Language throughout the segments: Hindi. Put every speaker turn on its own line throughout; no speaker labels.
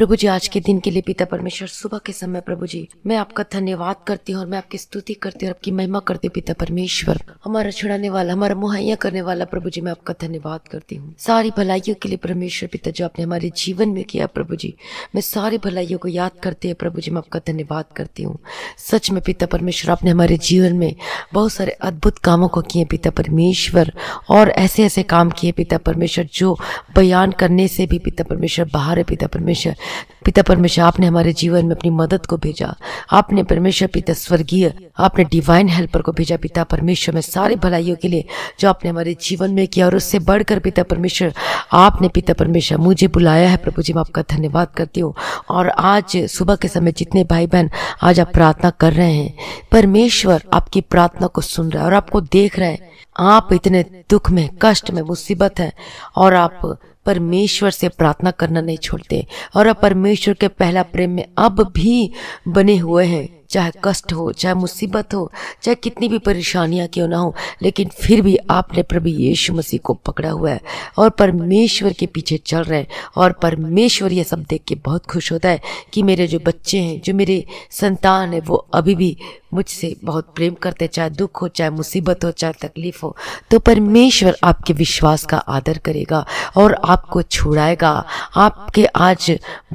प्रभु जी आज के दिन के लिए पिता परमेश्वर सुबह के समय प्रभु जी मैं आपका धन्यवाद करती हूँ और मैं आपकी स्तुति करती हूँ आपकी महिमा करती हूँ पिता परमेश्वर हमारा छुड़ाने वाला हमारा मुहैया करने वाला प्रभु जी मैं आपका धन्यवाद करती हूँ सारी भलाइयों के लिए परमेश्वर पिता जो आपने हमारे जीवन में किया प्रभु जी मैं सारी भलाइयों को याद करते हैं प्रभु जी मैं आपका धन्यवाद करती हूँ सच में पिता परमेश्वर आपने हमारे जीवन में बहुत सारे अद्भुत कामों को किए पिता परमेश्वर और ऐसे ऐसे काम किए पिता परमेश्वर जो बयान करने से भी पिता परमेश्वर बाहर है पिता परमेश्वर पिता परमेश्वर आपने हमारे जीवन में अपनी मदद को भेजा आपने परमेश्वर पिता स्वर्गीय आपने डिवाइन हेल्पर को भेजा पिता परमेश्वर में सारे भलाइयों के लिए जो आपने हमारे जीवन में किया और उससे बढ़कर पिता परमेश्वर आपने पिता परमेश्वर मुझे बुलाया है प्रभु जी मैं आपका धन्यवाद करती हूँ और आज सुबह के समय जितने भाई बहन आज आप प्रार्थना कर रहे हैं परमेश्वर आपकी प्रार्थना को सुन रहा है और आपको देख रहे हैं आप इतने दुख में कष्ट में मुसीबत है और आप परमेश्वर से प्रार्थना करना नहीं छोड़ते और अब परमेश्वर के पहला प्रेम में अब भी बने हुए हैं चाहे कष्ट हो चाहे मुसीबत हो चाहे कितनी भी परेशानियां क्यों ना हो लेकिन फिर भी आपने प्रभु यीशु मसीह को पकड़ा हुआ है और परमेश्वर के पीछे चल रहे हैं और परमेश्वर यह सब देख के बहुत खुश होता है कि मेरे जो बच्चे हैं जो मेरे संतान है वो अभी भी मुझसे बहुत प्रेम करते हैं चाहे दुख हो चाहे मुसीबत हो चाहे तकलीफ हो तो परमेश्वर आपके विश्वास का आदर करेगा और आपको छुड़ाएगा आपके आज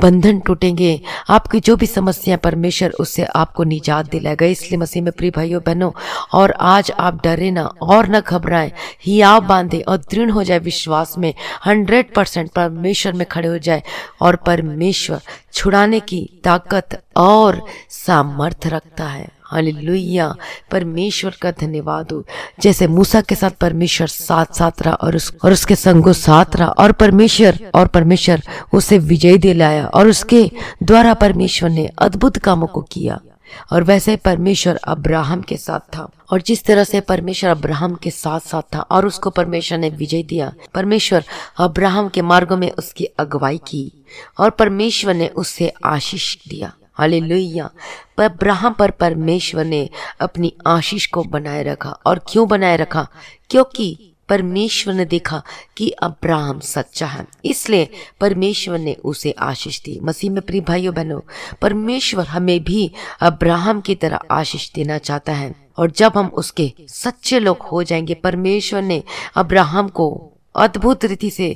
बंधन टूटेंगे आपकी जो भी समस्या परमेश्वर उससे आपको निजात दिलाएगा इसलिए मसीह में प्रिय भाइयों बहनों और आज आप डरे ना और ना घबराएं ही आप बांधे और दृढ़ हो जाए विश्वास में हंड्रेड परसेंट परमेश्वर में खड़े हो जाए और परमेश्वर छुड़ाने की ताकत और सामर्थ्य रखता है हालेलुया परमेश्वर का धन्यवाद हो जैसे मूसा के साथ परमेश्वर साथ साथ रहा और उस और उसके संगो साथ रहा और परमेश्वर और परमेश्वर उसे विजय दिलाया और उसके द्वारा परमेश्वर ने अद्भुत कामों को किया और वैसे परमेश्वर अब्राहम के साथ था और जिस तरह से परमेश्वर अब्राहम के साथ साथ था और उसको परमेश्वर ने विजय दिया परमेश्वर अब्राहम के मार्गों में उसकी अगुवाई की और परमेश्वर ने उससे आशीष दिया हाले लोहिया अब्राहम पर परमेश्वर ने अपनी आशीष को बनाए रखा और क्यों बनाए रखा क्योंकि परमेश्वर ने देखा कि अब्राहम सच्चा है इसलिए परमेश्वर ने उसे आशीष दी मसीह में प्रिय भाइयों बहनों परमेश्वर हमें भी अब्राहम की तरह आशीष देना चाहता है और जब हम उसके सच्चे लोग हो जाएंगे परमेश्वर ने अब्राहम को अद्भुत रीति से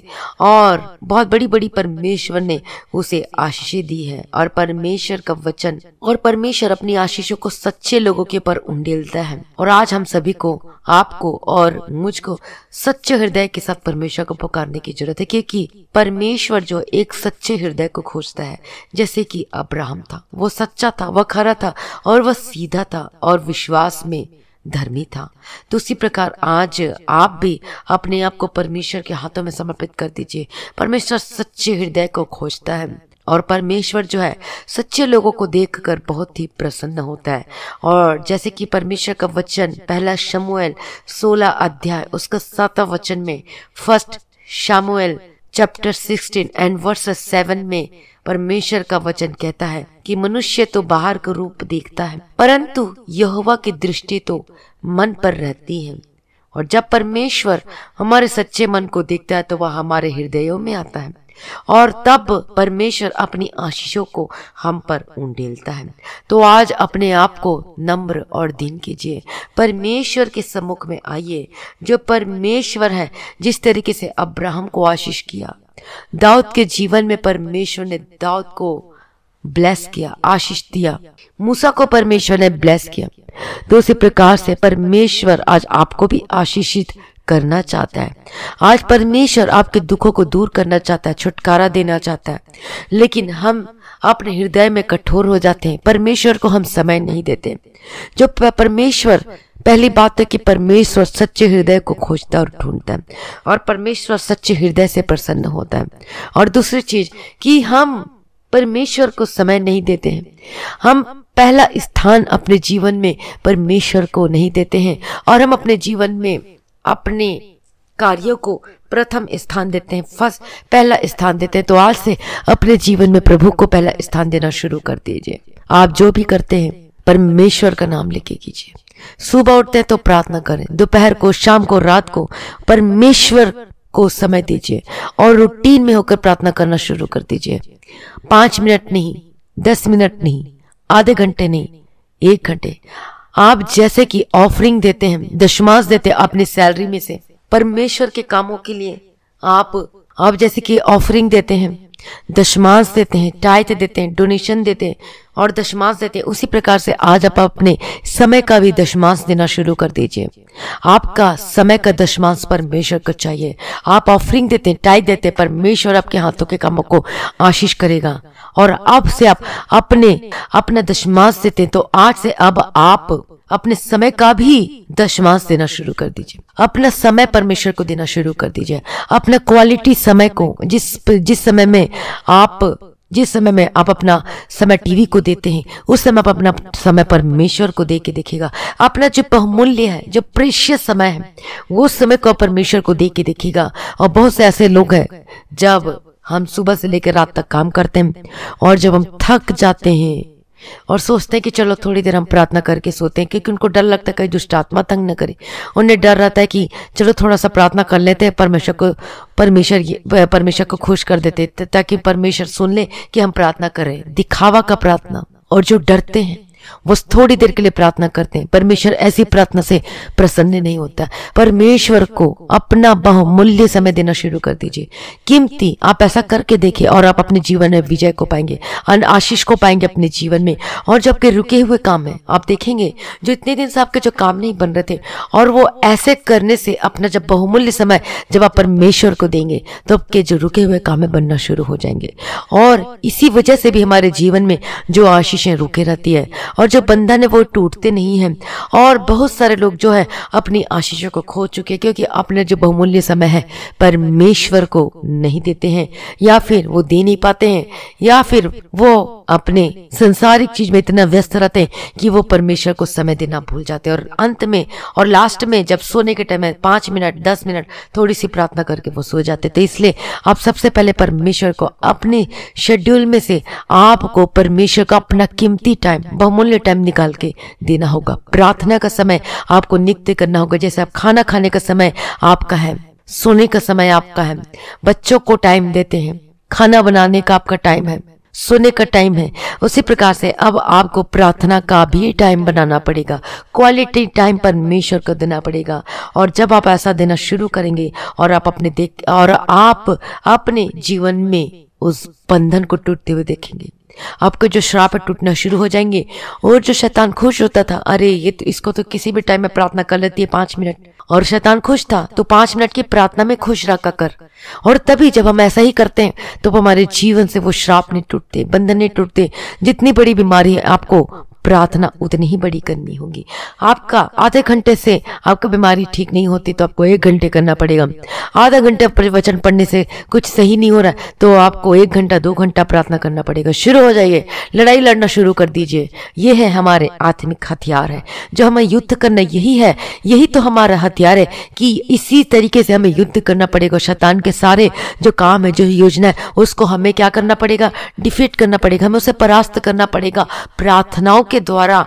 और बहुत बड़ी बड़ी परमेश्वर ने उसे आशीष दी है और परमेश्वर का वचन और परमेश्वर अपनी आशीषों को सच्चे लोगों के पर उंडेलता है और आज हम सभी को आपको और मुझको सच्चे हृदय के साथ परमेश्वर को पुकारने की जरूरत है क्योंकि परमेश्वर जो एक सच्चे हृदय को खोजता है जैसे कि अब्राहम था वो सच्चा था वह खरा था और वह सीधा था और विश्वास में धर्मी था तो उसी प्रकार आज आप भी अपने आप को परमेश्वर के हाथों में समर्पित कर दीजिए परमेश्वर सच्चे हृदय को खोजता है और परमेश्वर जो है सच्चे लोगों को देखकर बहुत ही प्रसन्न होता है और जैसे कि परमेश्वर का वचन पहला शमुएल सोलह अध्याय उसका सातवा वचन में first Samuel chapter sixteen and verse seven में परमेश्वर का वचन कहता है कि मनुष्य तो बाहर का रूप देखता है परंतु यहोवा की दृष्टि तो मन पर रहती है और जब परमेश्वर हमारे सच्चे मन को देखता है तो वह हमारे हृदयों में आता है और तब परमेश्वर अपनी आशीषों को हम पर ऊंडेलता है तो आज अपने आप को नम्र और दीन कीजिए परमेश्वर के सम्मुख में आइए जो परमेश्वर है जिस तरीके से अब्राहम को आशीष किया दाऊद के जीवन में परमेश्वर ने दाऊद को ब्लेस किया आशीष दिया मूसा को परमेश्वर ने ब्लेस किया तो उसी प्रकार से परमेश्वर आज आपको भी आशीषित करना चाहता है आज परमेश्वर आपके दुखों को दूर करना चाहता है छुटकारा देना चाहता है लेकिन हम अपने हृदय में कठोर हो जाते हैं परमेश्वर को हम समय नहीं देते जो परमेश्वर पहली बात है तो कि परमेश्वर सच्चे हृदय को खोजता है और ढूंढता है और परमेश्वर सच्चे हृदय से प्रसन्न होता है और दूसरी चीज कि हम परमेश्वर को समय नहीं देते हैं हम पहला स्थान अपने जीवन में परमेश्वर को नहीं देते हैं और हम अपने जीवन में अपने कार्यों को प्रथम स्थान देते हैं फर्स्ट पहला स्थान देते हैं तो आज से अपने जीवन में प्रभु को पहला स्थान देना शुरू कर दीजिए आप जो भी करते हैं परमेश्वर का नाम लेके कीजिए सुबह उठते हैं तो प्रार्थना करें दोपहर को शाम को रात को परमेश्वर को समय दीजिए और रूटीन में होकर प्रार्थना करना शुरू कर दीजिए पांच मिनट नहीं दस मिनट नहीं आधे घंटे नहीं एक घंटे आप जैसे कि ऑफरिंग देते हैं दशमांश देते हैं अपनी सैलरी में से परमेश्वर के कामों के लिए आप आप जैसे कि ऑफरिंग देते हैं दशमांश देते हैं टाइट देते हैं डोनेशन देते हैं और दशमांश देते उसी प्रकार से आज आप अपने समय का भी दशमांश देना शुरू कर दीजिए आपका समय का दशमांश परमेश्वर को चाहिए आप ऑफरिंग देते टाइप देते हैं परमेश्वर आपके हाथों के कामों को आशीष करेगा और अब से आप अपने अपना दशमांश देते तो आज से अब आप अपने समय का भी दशमांश देना शुरू कर दीजिए अपना समय परमेश्वर को देना शुरू कर दीजिए अपना क्वालिटी समय को जिस जिस समय में आप जिस समय में आप अपना समय टीवी को देते हैं उस समय आप अपना समय परमेश्वर को दे के देखेगा अपना जो बहुमूल्य है जो प्रेष्य समय है वो समय को परमेश्वर को दे के देखेगा और बहुत से ऐसे लोग हैं जब हम सुबह से लेकर रात तक काम करते हैं और जब हम थक जाते हैं और सोचते हैं कि चलो थोड़ी देर हम प्रार्थना करके सोते हैं क्योंकि उनको डर लगता है कहीं दुष्ट आत्मा तंग न करे उन्हें डर रहता है कि चलो थोड़ा सा प्रार्थना कर लेते हैं परमेश्वर को परमेश्वर परमेश्वर को खुश कर देते ताकि परमेश्वर सुन ले कि हम प्रार्थना करें दिखावा का प्रार्थना और जो डरते हैं बस थोड़ी देर के लिए प्रार्थना करते हैं परमेश्वर ऐसी प्रार्थना से प्रसन्न नहीं होता परमेश्वर को अपना बहुमूल्य समय देना शुरू कर दीजिए कीमती आप ऐसा करके देखिए और आप अपने जीवन में विजय को पाएंगे आशीष को पाएंगे अपने जीवन में और जबकि रुके हुए काम है आप देखेंगे जो इतने दिन से आपके जो काम नहीं बन रहे थे और वो ऐसे करने से अपना जब बहुमूल्य समय जब आप परमेश्वर को देंगे तो आपके जो रुके हुए काम है बनना शुरू हो जाएंगे और इसी वजह से भी हमारे जीवन में जो आशीषें रुके रहती है और जो बंधन है वो टूटते नहीं हैं और बहुत सारे लोग जो है अपनी आशीषों को खो चुके हैं क्योंकि अपने जो बहुमूल्य समय है परमेश्वर को नहीं देते हैं या फिर वो दे नहीं पाते हैं या फिर वो अपने संसारिक चीज में इतना व्यस्त रहते हैं कि वो परमेश्वर को समय देना भूल जाते हैं और अंत में और लास्ट में जब सोने के टाइम में पांच मिनट दस मिनट थोड़ी सी प्रार्थना करके वो सो जाते तो इसलिए आप सबसे पहले परमेश्वर को अपने शेड्यूल में से आपको परमेश्वर का अपना कीमती टाइम बहुमूल्य अमूल्य टाइम निकाल के देना होगा प्रार्थना का समय आपको नित्य करना होगा जैसे आप खाना खाने का समय आपका है सोने का समय आपका है बच्चों को टाइम देते हैं खाना बनाने का आपका टाइम है सोने का टाइम है उसी प्रकार से अब आपको प्रार्थना का भी टाइम बनाना पड़ेगा क्वालिटी टाइम परमेश्वर को देना पड़ेगा और जब आप ऐसा देना शुरू करेंगे और आप अपने देख और आप अपने जीवन में उस बंधन को टूटते हुए देखेंगे आपके जो श्राप है टूटना शुरू हो जाएंगे और जो शैतान खुश होता था अरे ये तो इसको तो किसी भी टाइम में प्रार्थना कर लेती है पांच मिनट और शैतान खुश था तो पांच मिनट की प्रार्थना में खुश रखा कर और तभी जब हम ऐसा ही करते हैं तो हमारे जीवन से वो श्राप नहीं टूटते बंधन नहीं टूटते जितनी बड़ी बीमारी है आपको प्रार्थना उतनी ही बड़ी करनी होगी आपका आधे घंटे से आपका बीमारी ठीक नहीं होती तो आपको एक घंटे करना पड़ेगा आधा घंटे प्रवचन पढ़ने से कुछ सही नहीं हो रहा है तो आपको एक घंटा दो घंटा प्रार्थना करना पड़ेगा शुरू हो जाइए लड़ाई लड़ना शुरू कर दीजिए ये है हमारे आत्मिक हथियार है जो हमें युद्ध करना यही है यही तो हमारा हथियार है कि इसी तरीके से हमें युद्ध करना पड़ेगा शैतान के सारे जो काम है जो योजना है उसको हमें क्या करना पड़ेगा डिफीट करना पड़ेगा हमें उसे परास्त करना पड़ेगा प्रार्थनाओं के द्वारा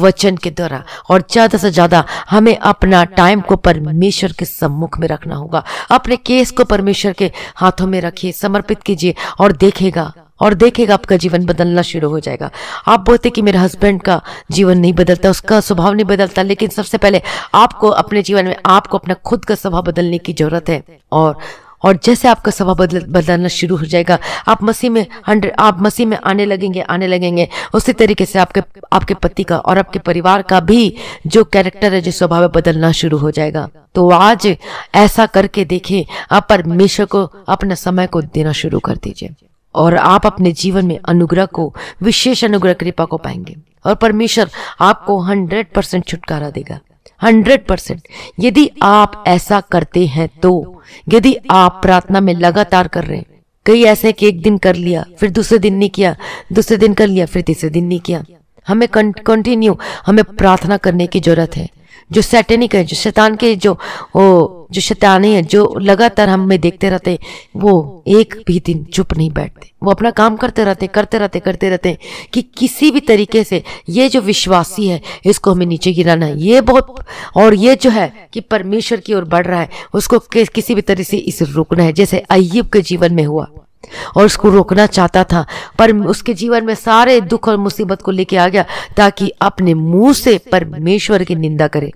वचन के द्वारा और ज्यादा से ज्यादा हमें अपना टाइम को परमेश्वर के सम्मुख में रखना होगा अपने केस को परमेश्वर के हाथों में रखिए समर्पित कीजिए और देखेगा और देखेगा आपका जीवन बदलना शुरू हो जाएगा आप बोलते कि मेरे हस्बैंड का जीवन नहीं बदलता उसका स्वभाव नहीं बदलता लेकिन सबसे पहले आपको अपने जीवन में आपको अपना खुद का स्वभाव बदलने की जरूरत है और और जैसे आपका स्वभाव बदल बदलना शुरू हो जाएगा आप मसीह में हंड्रेड आप मसीह में आने लगेंगे आने लगेंगे उसी तरीके से आपके आपके पति का और आपके परिवार का भी जो कैरेक्टर है जो स्वभाव है बदलना शुरू हो जाएगा तो आज ऐसा करके देखें आप परमेश्वर को अपना समय को देना शुरू कर दीजिए और आप अपने जीवन में अनुग्रह को विशेष अनुग्रह कृपा को पाएंगे और परमेश्वर आपको हंड्रेड परसेंट छुटकारा देगा हंड्रेड परसेंट यदि आप ऐसा करते हैं तो यदि आप प्रार्थना में लगातार कर रहे हैं कई ऐसे कि एक दिन कर लिया फिर दूसरे दिन नहीं किया दूसरे दिन कर लिया फिर तीसरे दिन नहीं किया हमें कंटिन्यू हमें प्रार्थना करने की जरूरत है जो सैटेनिक है जो शैतान के जो ओ, जो शैतानी है जो लगातार हम में देखते रहते वो एक भी दिन चुप नहीं बैठते वो अपना काम करते रहते करते रहते करते रहते कि किसी भी तरीके से ये जो विश्वासी है इसको हमें नीचे गिराना है ये बहुत और ये जो है कि परमेश्वर की ओर बढ़ रहा है उसको किसी भी तरह से इसे रोकना है जैसे अय्यूब के जीवन में हुआ और उसको रोकना चाहता था पर उसके जीवन में सारे दुख और मुसीबत को लेके आ गया ताकि अपने मुंह से परमेश्वर की निंदा करे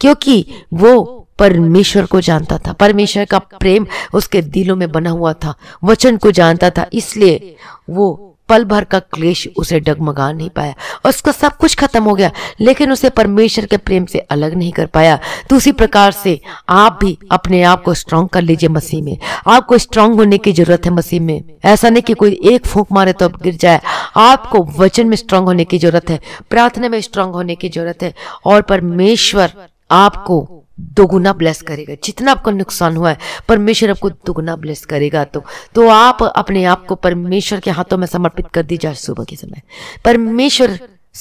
क्योंकि वो परमेश्वर को जानता था परमेश्वर का प्रेम उसके दिलों में बना हुआ था वचन को जानता था इसलिए वो पल भर का क्लेश उसे डगमगा नहीं पाया और उसका सब कुछ खत्म हो गया लेकिन उसे परमेश्वर के प्रेम से अलग नहीं कर पाया तो उसी प्रकार से आप भी अपने आप को स्ट्रांग कर लीजिए मसीह में आपको स्ट्रांग होने की जरूरत है मसीह में ऐसा नहीं कि कोई एक फूक मारे तो आप गिर जाए आपको वचन में स्ट्रांग होने की जरूरत है प्रार्थना में स्ट्रांग होने की जरूरत है और परमेश्वर आपको दोगुना ब्लेस करेगा जितना आपका नुकसान हुआ है परमेश्वर आपको दोगुना ब्लेस करेगा तो तो आप अपने आप को परमेश्वर के हाथों में समर्पित कर दीजिए जाए सुबह के समय परमेश्वर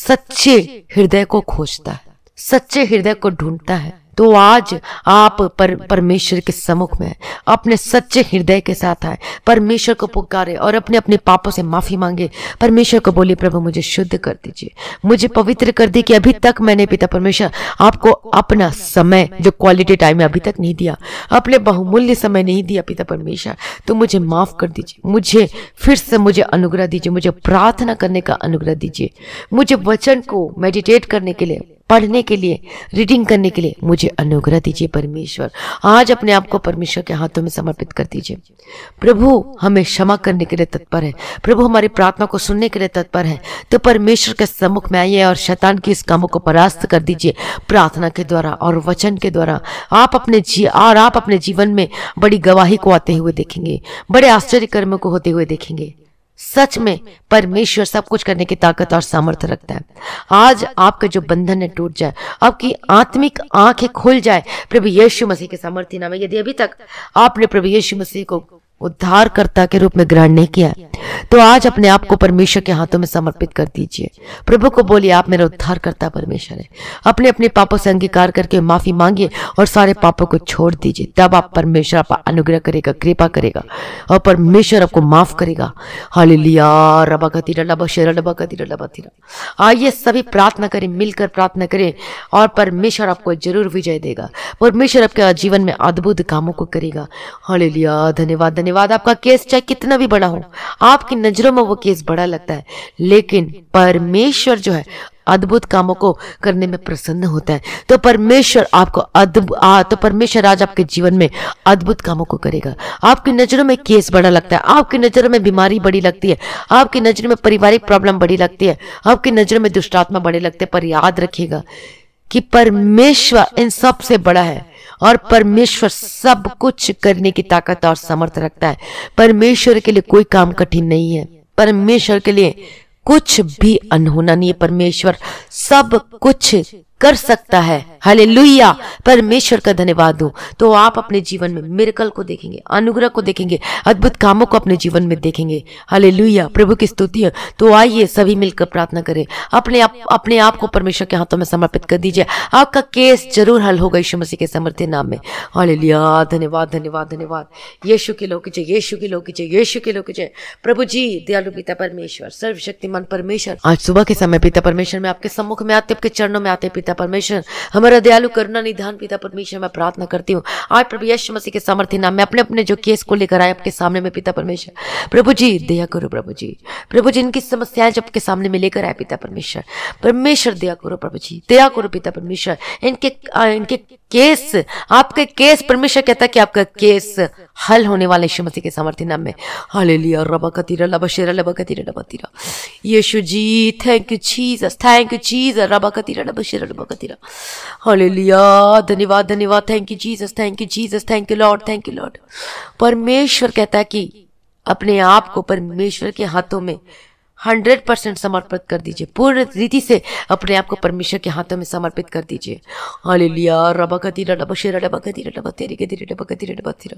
सच्चे हृदय को खोजता है सच्चे हृदय को ढूंढता है तो आज आप पर परमेश्वर के सम्मुख में अपने सच्चे हृदय के साथ आए परमेश्वर को पुकारे और अपने अपने पापों से माफी मांगे परमेश्वर को बोले प्रभु मुझे शुद्ध कर दीजिए मुझे पवित्र कर दी कि अभी तक मैंने पिता परमेश्वर आपको अपना समय जो क्वालिटी टाइम है अभी तक नहीं दिया अपने बहुमूल्य समय नहीं दिया पिता परमेश्वर तो मुझे माफ कर दीजिए मुझे फिर से मुझे अनुग्रह दीजिए मुझे प्रार्थना करने का अनुग्रह दीजिए मुझे वचन को मेडिटेट करने के लिए पढ़ने के लिए रीडिंग करने के लिए मुझे अनुग्रह दीजिए परमेश्वर आज अपने आप को परमेश्वर के हाथों में समर्पित कर दीजिए प्रभु हमें क्षमा करने के लिए तत्पर है प्रभु हमारी प्रार्थना को सुनने के लिए तत्पर है तो परमेश्वर के सम्मुख में आइए और शैतान की इस कामों को परास्त कर दीजिए प्रार्थना के द्वारा और वचन के द्वारा आप अपने जी और आप अपने जीवन में बड़ी गवाही को आते हुए देखेंगे बड़े आश्चर्य कर्म को होते हुए देखेंगे सच में परमेश्वर सब कुछ करने की ताकत और सामर्थ्य रखता है आज आपका जो बंधन है टूट जाए आपकी आत्मिक आंखें खुल जाए प्रभु यीशु मसीह के सामर्थ्य नाम है यदि अभी तक आपने प्रभु यीशु मसीह को उद्धारकर्ता के रूप में ग्रहण नहीं किया तो आज अपने आप को परमेश्वर के हाथों में समर्पित कर दीजिए प्रभु को बोलिए आप मेरा उद्धार करता परमेश्वर है अपने अपने पापों से अंगीकार करके माफी मांगिए और सारे पापों को छोड़ दीजिए तब आप परमेश्वर आप अनुग्रह करेगा कृपा करेगा और परमेश्वर आपको माफ करेगा हाल लिया रबा कतीरा लबा शेरा लबा कतीरा लबा तीरा आइए सभी प्रार्थना करें मिलकर प्रार्थना करें और परमेश्वर आपको जरूर विजय देगा परमेश्वर आपके जीवन में अद्भुत कामों को करेगा हाल धन्यवाद धन्यवाद आपका केस चाहे कितना भी बड़ा हो आप आपकी नजरों में वो केस बड़ा लगता है लेकिन परमेश्वर जो है अद्भुत कामों को करने में प्रसन्न होता है तो परमेश्वर आपको अद्भुत तो परमेश्वर आज आपके जीवन में अद्भुत कामों को करेगा आपकी नज़रों में केस बड़ा लगता है आपकी नज़रों में बीमारी बड़ी लगती है आपकी नज़रों में पारिवारिक प्रॉब्लम बड़ी लगती है आपकी नज़रों में दुष्टात्मा बड़े लगते हैं पर याद रखिएगा कि परमेश्वर इन सब से बड़ा है और परमेश्वर सब कुछ करने की ताकत और समर्थ रखता है परमेश्वर के लिए कोई काम कठिन नहीं है परमेश्वर के लिए कुछ भी अनहोना नहीं है परमेश्वर सब कुछ कर सकता है हले परमेश्वर का धन्यवाद दो तो आप अपने जीवन में मिरकल को देखेंगे अनुग्रह को देखेंगे अद्भुत कामों को अपने जीवन में देखेंगे हले प्रभु की स्तुति है तो आइए सभी मिलकर प्रार्थना करें अपने आप अपने आप को परमेश्वर के हाथों में समर्पित कर दीजिए आपका केस जरूर हल होगा यीशु मसीह के समर्थ्य नाम में हले लिया धन्यवाद धन्यवाद धन्यवाद यीशु की लोकी जय यीशु की लोकी जय यीशु के लोकी जय प्रभु जी दयालु पिता परमेश्वर सर्वशक्तिमान परमेश्वर आज सुबह के समय पिता परमेश्वर में आपके सम्मुख में आते आपके चरणों में आते पिता परमेश्वर हमारे मेरा दयालु करुणा निधान पिता परमेश्वर मैं प्रार्थना करती हूँ आज प्रभु यश मसीह के सामर्थ्य नाम में अपने अपने जो केस को लेकर आए आपके सामने में पिता परमेश्वर प्रभु जी दया करो प्रभु जी प्रभु जी इनकी समस्याएं जब आपके सामने में लेकर आए पिता परमेश्वर परमेश्वर दया करो प्रभु जी दया करो पिता परमेश्वर इनके इनके केस आपके केस परमेश्वर कहता है कि आपका केस हल होने वाले यीशु मसीह के सामर्थ्य नाम में हले लिया रबा कतीरा लबा शेरा लबा कतीरा लबा तीरा Yeshu ji thank you Jesus thank you Jesus रबा कतीरा लबा शेरा लबा कतीरा हले लिया धन्यवाद धन्यवाद thank you Jesus thank you Jesus thank you Lord thank you Lord परमेश्वर कहता है कि अपने आप को परमेश्वर के हाथों में हंड्रेड परसेंट समर्पित कर दीजिए पूर्ण रीति से अपने आप को परमेश्वर के हाथों में समर्पित कर दीजिए हाल लिया रबा कतीरा डबा शेरा डबा कतीरा डबा तेरे के धीरे डबा कतीरा डबा तेरा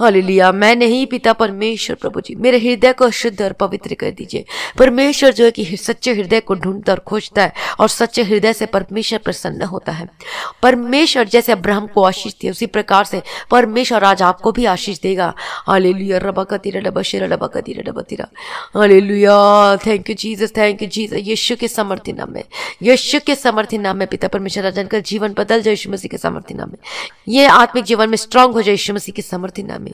हाल लिया मैं नहीं पिता परमेश्वर प्रभु जी मेरे हृदय को शुद्ध और पवित्र कर दीजिए परमेश्वर जो है कि सच्चे हृदय को ढूंढता और खोजता है और सच्चे हृदय से परमेश्वर प्रसन्न होता है परमेश्वर जैसे ब्रह्म को आशीष दिए उसी प्रकार से परमेश्वर आज आपको भी आशीष देगा हाल लिया रबा कतीरा डबा शेरा डबा कतीरा डबा तेरा हाल लिया thank you Jesus thank you Jesus Yeshu के समर्थी नाम में यीशु के समर्थी नाम में पिता परमेश्वर राजन का जीवन बदल जाए यीशु मसीह के समर्थी नाम में ये आत्मिक जीवन में स्ट्रांग हो जाए यीशु मसीह के समर्थी नाम में